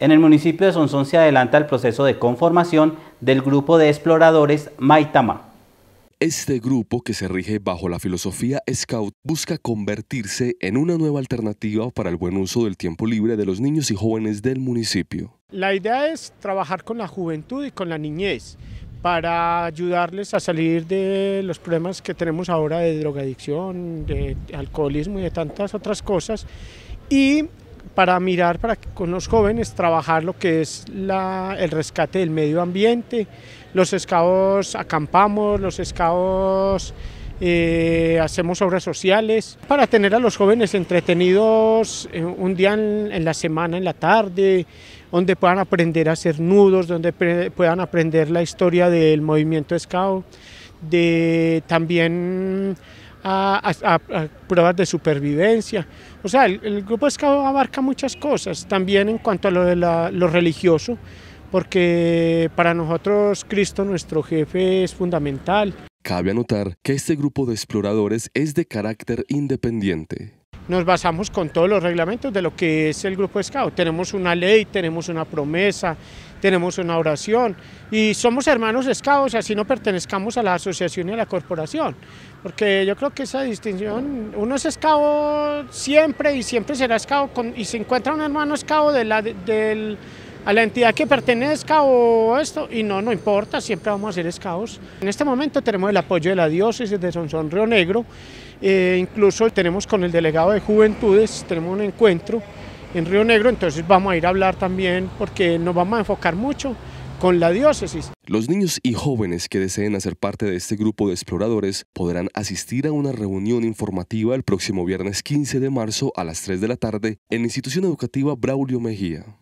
En el municipio de Sonsón se adelanta el proceso de conformación del grupo de exploradores Maitama. Este grupo, que se rige bajo la filosofía Scout, busca convertirse en una nueva alternativa para el buen uso del tiempo libre de los niños y jóvenes del municipio. La idea es trabajar con la juventud y con la niñez para ayudarles a salir de los problemas que tenemos ahora de drogadicción, de alcoholismo y de tantas otras cosas y para mirar para con los jóvenes trabajar lo que es la, el rescate del medio ambiente. Los escabos acampamos, los escabos eh, hacemos obras sociales para tener a los jóvenes entretenidos eh, un día en, la semana, en la tarde, donde puedan aprender a hacer nudos, donde puedan aprender la historia del movimiento scout de también a, pruebas de supervivencia. O sea, el, grupo grupo Scout abarca muchas cosas, también en cuanto a lo, de lo religioso, porque para nosotros Cristo, nuestro jefe, es fundamental. Cabe anotar que este grupo de exploradores es de carácter independiente nos basamos con todos los reglamentos de lo que es el Grupo Scout. Tenemos una ley, tenemos una promesa, tenemos una oración y somos hermanos escabos, así no pertenezcamos a la asociación y a la corporación, porque yo creo que esa distinción, uno es escabo siempre y siempre será escabo y se encuentra un hermano escabo de la, a la entidad que pertenezca o esto, y no, no importa, siempre vamos a ser escabos. En este momento tenemos el apoyo de la diócesis de Sonsón Río Negro, eh, incluso tenemos con el delegado de Juventudes, tenemos un encuentro en Río Negro, entonces vamos a ir a hablar también porque nos vamos a enfocar mucho con la diócesis. Los niños y jóvenes que deseen hacer parte de este grupo de exploradores podrán asistir a una reunión informativa el próximo viernes 15 de marzo a las 3 de la tarde en la institución educativa Braulio Mejía.